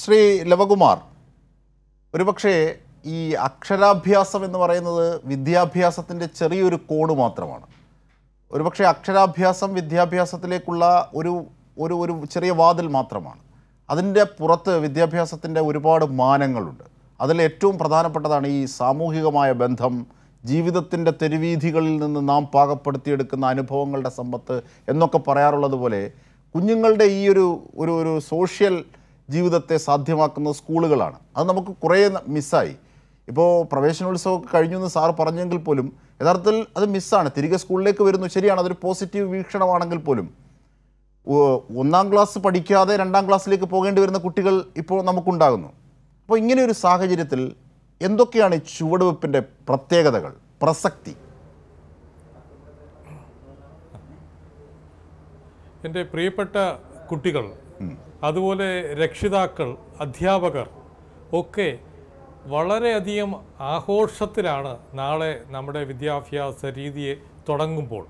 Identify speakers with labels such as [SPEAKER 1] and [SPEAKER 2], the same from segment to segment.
[SPEAKER 1] ശ്രീ ലവകുമാർ ഒരുപക്ഷേ ഈ അക്ഷരാഭ്യാസം എന്ന് പറയുന്നത് വിദ്യാഭ്യാസത്തിൻ്റെ ചെറിയൊരു കോണ് മാത്രമാണ് ഒരുപക്ഷെ അക്ഷരാഭ്യാസം വിദ്യാഭ്യാസത്തിലേക്കുള്ള ഒരു ഒരു ഒരു ചെറിയ വാതിൽ മാത്രമാണ് അതിൻ്റെ പുറത്ത് വിദ്യാഭ്യാസത്തിൻ്റെ ഒരുപാട് മാനങ്ങളുണ്ട് അതിൽ ഏറ്റവും പ്രധാനപ്പെട്ടതാണ് ഈ സാമൂഹികമായ ബന്ധം ജീവിതത്തിൻ്റെ തെരുവീഥികളിൽ നിന്ന് നാം പാകപ്പെടുത്തിയെടുക്കുന്ന അനുഭവങ്ങളുടെ സമ്പത്ത് എന്നൊക്കെ പറയാറുള്ളത് പോലെ കുഞ്ഞുങ്ങളുടെ ഈ ഒരു ഒരു സോഷ്യൽ ജീവിതത്തെ സാധ്യമാക്കുന്ന സ്കൂളുകളാണ് അത് നമുക്ക് കുറേ മിസ്സായി ഇപ്പോൾ പ്രവേശനോത്സവമൊക്കെ കഴിഞ്ഞു എന്ന് സാർ പറഞ്ഞെങ്കിൽ പോലും യഥാർത്ഥത്തിൽ അത് മിസ്സാണ് തിരികെ സ്കൂളിലേക്ക് വരുന്നു ശരിയാണ് അതൊരു പോസിറ്റീവ് വീക്ഷണമാണെങ്കിൽ പോലും ഒന്നാം ക്ലാസ് പഠിക്കാതെ രണ്ടാം ക്ലാസ്സിലേക്ക് പോകേണ്ടി വരുന്ന കുട്ടികൾ ഇപ്പോൾ നമുക്കുണ്ടാകുന്നു അപ്പോൾ ഇങ്ങനെയൊരു സാഹചര്യത്തിൽ എന്തൊക്കെയാണ് ഈ ചുവടുവെപ്പിൻ്റെ പ്രത്യേകതകൾ പ്രസക്തി
[SPEAKER 2] എൻ്റെ പ്രിയപ്പെട്ട കുട്ടികൾ അതുപോലെ രക്ഷിതാക്കൾ അധ്യാപകർ ഒക്കെ വളരെയധികം ആഘോഷത്തിലാണ് നാളെ നമ്മുടെ വിദ്യാഭ്യാസ രീതിയെ തുടങ്ങുമ്പോൾ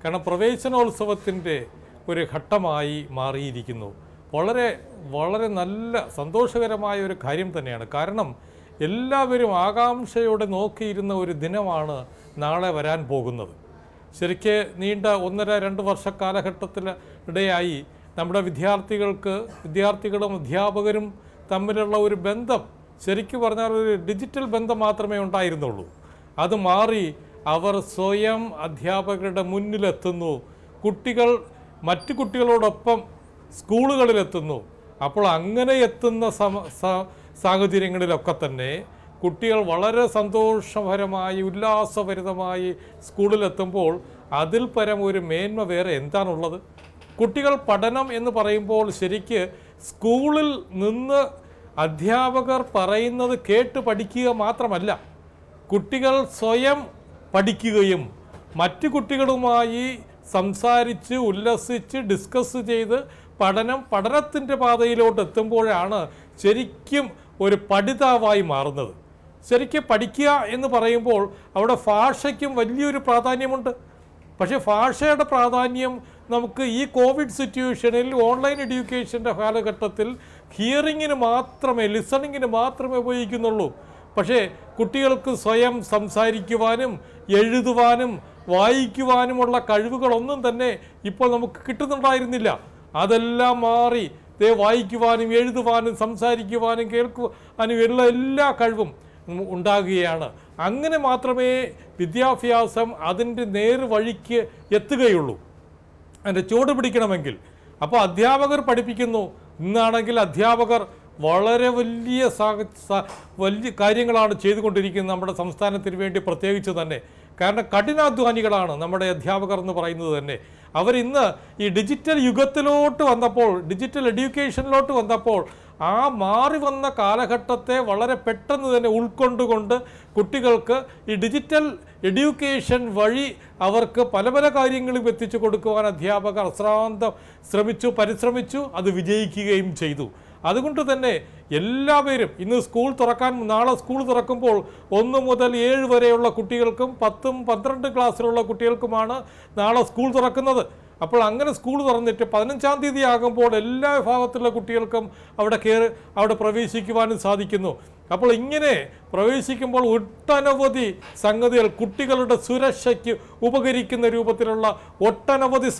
[SPEAKER 2] കാരണം പ്രവേശനോത്സവത്തിൻ്റെ ഒരു ഘട്ടമായി മാറിയിരിക്കുന്നു വളരെ വളരെ നല്ല സന്തോഷകരമായ ഒരു കാര്യം തന്നെയാണ് കാരണം എല്ലാവരും ആകാംക്ഷയോടെ നോക്കിയിരുന്ന ഒരു ദിനമാണ് നാളെ വരാൻ പോകുന്നത് ശരിക്ക് നീണ്ട ഒന്നര രണ്ട് വർഷ ഇടയായി നമ്മുടെ വിദ്യാർത്ഥികൾക്ക് വിദ്യാർത്ഥികളും അധ്യാപകരും തമ്മിലുള്ള ഒരു ബന്ധം ശരിക്കും പറഞ്ഞാൽ ഒരു ഡിജിറ്റൽ ബന്ധം മാത്രമേ ഉണ്ടായിരുന്നുള്ളൂ അത് മാറി അവർ സ്വയം അധ്യാപകരുടെ മുന്നിലെത്തുന്നു കുട്ടികൾ മറ്റു കുട്ടികളോടൊപ്പം സ്കൂളുകളിലെത്തുന്നു അപ്പോൾ അങ്ങനെ എത്തുന്ന സമ സാഹചര്യങ്ങളിലൊക്കെ തന്നെ കുട്ടികൾ വളരെ സന്തോഷപരമായി ഉല്ലാസഭരിതമായി സ്കൂളിലെത്തുമ്പോൾ അതിൽ പരം ഒരു മേന്മ വേറെ എന്താണുള്ളത് കുട്ടികൾ പഠനം എന്ന് പറയുമ്പോൾ ശരിക്ക് സ്കൂളിൽ നിന്ന് അധ്യാപകർ പറയുന്നത് കേട്ട് പഠിക്കുക മാത്രമല്ല കുട്ടികൾ സ്വയം പഠിക്കുകയും മറ്റു കുട്ടികളുമായി സംസാരിച്ച് ഉല്ലസിച്ച് ഡിസ്കസ് ചെയ്ത് പഠനം പഠനത്തിൻ്റെ പാതയിലോട്ട് എത്തുമ്പോഴാണ് ശരിക്കും ഒരു പഠിതാവായി മാറുന്നത് ശരിക്കും പഠിക്കുക എന്ന് പറയുമ്പോൾ അവിടെ ഭാഷയ്ക്കും വലിയൊരു പ്രാധാന്യമുണ്ട് പക്ഷേ ഭാഷയുടെ പ്രാധാന്യം നമുക്ക് ഈ കോവിഡ് സിറ്റുവേഷനിൽ ഓൺലൈൻ എഡ്യൂക്കേഷൻ്റെ കാലഘട്ടത്തിൽ ഹിയറിങ്ങിന് മാത്രമേ ലിസണിങ്ങിന് മാത്രമേ ഉപയോഗിക്കുന്നുള്ളൂ പക്ഷേ കുട്ടികൾക്ക് സ്വയം സംസാരിക്കുവാനും എഴുതുവാനും വായിക്കുവാനുമുള്ള കഴിവുകളൊന്നും തന്നെ ഇപ്പോൾ നമുക്ക് കിട്ടുന്നുണ്ടായിരുന്നില്ല അതെല്ലാം മാറി ദേ വായിക്കുവാനും എഴുതുവാനും സംസാരിക്കുവാനും കേൾക്കുവാനും ഉള്ള എല്ലാ കഴിവും ഉണ്ടാകുകയാണ് അങ്ങനെ മാത്രമേ വിദ്യാഭ്യാസം അതിൻ്റെ നേർ വഴിക്ക് എത്തുകയുള്ളൂ അതിൻ്റെ ചുവട് പിടിക്കണമെങ്കിൽ അപ്പോൾ അധ്യാപകർ പഠിപ്പിക്കുന്നു ഇന്നാണെങ്കിൽ അധ്യാപകർ വളരെ വലിയ വലിയ കാര്യങ്ങളാണ് ചെയ്തുകൊണ്ടിരിക്കുന്നത് നമ്മുടെ സംസ്ഥാനത്തിന് വേണ്ടി പ്രത്യേകിച്ച് തന്നെ കാരണം കഠിനാധ്വാനികളാണ് നമ്മുടെ അധ്യാപകർ എന്ന് പറയുന്നത് തന്നെ അവരിന്ന് ഈ ഡിജിറ്റൽ യുഗത്തിലോട്ട് വന്നപ്പോൾ ഡിജിറ്റൽ എഡ്യൂക്കേഷനിലോട്ട് വന്നപ്പോൾ ആ മാറി വന്ന കാലഘട്ടത്തെ വളരെ പെട്ടെന്ന് തന്നെ ഉൾക്കൊണ്ടുകൊണ്ട് കുട്ടികൾക്ക് ഈ ഡിജിറ്റൽ എഡ്യൂക്കേഷൻ വഴി അവർക്ക് പല പല കാര്യങ്ങളും എത്തിച്ചു കൊടുക്കുവാൻ അധ്യാപകർ അശ്രാന്തം ശ്രമിച്ചു പരിശ്രമിച്ചു അത് വിജയിക്കുകയും ചെയ്തു അതുകൊണ്ട് തന്നെ എല്ലാവരും ഇന്ന് സ്കൂൾ തുറക്കാൻ നാളെ സ്കൂൾ തുറക്കുമ്പോൾ ഒന്ന് മുതൽ ഏഴ് വരെയുള്ള കുട്ടികൾക്കും പത്തും പന്ത്രണ്ട് ക്ലാസ്സിലുള്ള കുട്ടികൾക്കുമാണ് നാളെ സ്കൂൾ തുറക്കുന്നത് അപ്പോൾ അങ്ങനെ സ്കൂൾ തുറന്നിട്ട് പതിനഞ്ചാം തീയതി ആകുമ്പോൾ എല്ലാ വിഭാഗത്തിലുള്ള കുട്ടികൾക്കും അവിടെ കയറി അവിടെ പ്രവേശിക്കുവാനും സാധിക്കുന്നു അപ്പോൾ ഇങ്ങനെ പ്രവേശിക്കുമ്പോൾ ഒട്ടനവധി സംഗതികൾ കുട്ടികളുടെ സുരക്ഷയ്ക്ക് ഉപകരിക്കുന്ന രൂപത്തിലുള്ള ഒട്ടനവധി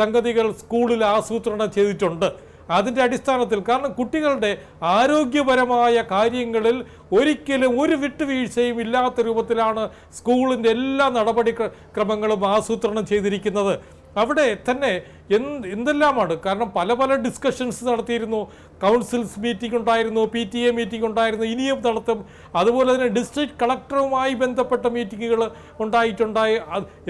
[SPEAKER 2] സംഗതികൾ സ്കൂളിൽ ആസൂത്രണം ചെയ്തിട്ടുണ്ട് അതിൻ്റെ അടിസ്ഥാനത്തിൽ കാരണം കുട്ടികളുടെ ആരോഗ്യപരമായ കാര്യങ്ങളിൽ ഒരിക്കലും ഒരു വിട്ടുവീഴ്ചയും ഇല്ലാത്ത രൂപത്തിലാണ് സ്കൂളിൻ്റെ എല്ലാ നടപടി ക്രമങ്ങളും ആസൂത്രണം ചെയ്തിരിക്കുന്നത് അവിടെ തന്നെ എന്ത് എന്തെല്ലാമാണ് കാരണം പല പല ഡിസ്കഷൻസ് നടത്തിയിരുന്നു കൗൺസിൽസ് മീറ്റിംഗ് ഉണ്ടായിരുന്നു പി ടി എ മീറ്റിംഗ് ഉണ്ടായിരുന്നു ഇനിയും നടത്തും അതുപോലെ തന്നെ ഡിസ്ട്രിക്ട് കളക്ടറുമായി ബന്ധപ്പെട്ട മീറ്റിങ്ങുകൾ ഉണ്ടായിട്ടുണ്ടായി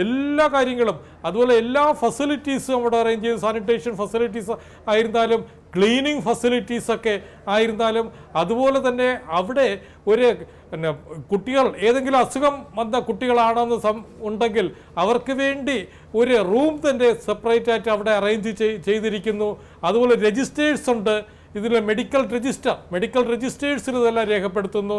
[SPEAKER 2] എല്ലാ കാര്യങ്ങളും അതുപോലെ എല്ലാ ഫെസിലിറ്റീസും അവിടെ അറേഞ്ച് ചെയ്തു സാനിറ്റേഷൻ ഫെസിലിറ്റീസ് ആയിരുന്നാലും ക്ലീനിങ് ഫെസിലിറ്റീസൊക്കെ ആയിരുന്നാലും അതുപോലെ തന്നെ അവിടെ ഒരു പിന്നെ കുട്ടികൾ ഏതെങ്കിലും അസുഖം വന്ന കുട്ടികളാണെന്ന് സം ഉണ്ടെങ്കിൽ അവർക്ക് വേണ്ടി ഒരു റൂം തന്നെ സെപ്പറേറ്റ് ആയിട്ട് അവിടെ അറേഞ്ച് ചെയ്തിരിക്കുന്നു അതുപോലെ രജിസ്റ്റേഴ്സ് ഉണ്ട് ഇതിൽ മെഡിക്കൽ രജിസ്റ്റർ മെഡിക്കൽ രജിസ്റ്റേഴ്സിൽ ഇതെല്ലാം രേഖപ്പെടുത്തുന്നു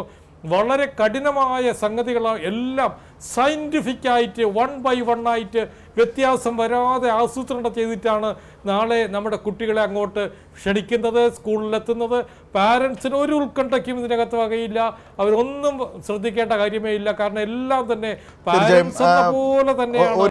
[SPEAKER 2] വളരെ കഠിനമായ സംഗതികളാണ് എല്ലാം സയൻറ്റിഫിക്കായിട്ട് വൺ ബൈ വൺ ആയിട്ട് വ്യത്യാസം വരാതെ ആസൂത്രണം ചെയ്തിട്ടാണ് നാളെ നമ്മുടെ കുട്ടികളെ അങ്ങോട്ട് ക്ഷണിക്കുന്നത് സ്കൂളിലെത്തുന്നത് പാരൻസിന് ഒരു ഉത്കണ്ഠയ്ക്കും ഇതിനകത്ത് വകയില്ല അവരൊന്നും ശ്രദ്ധിക്കേണ്ട കാര്യമേ ഇല്ല കാരണം എല്ലാം തന്നെ പാരൻസ് പോലെ തന്നെയാണ്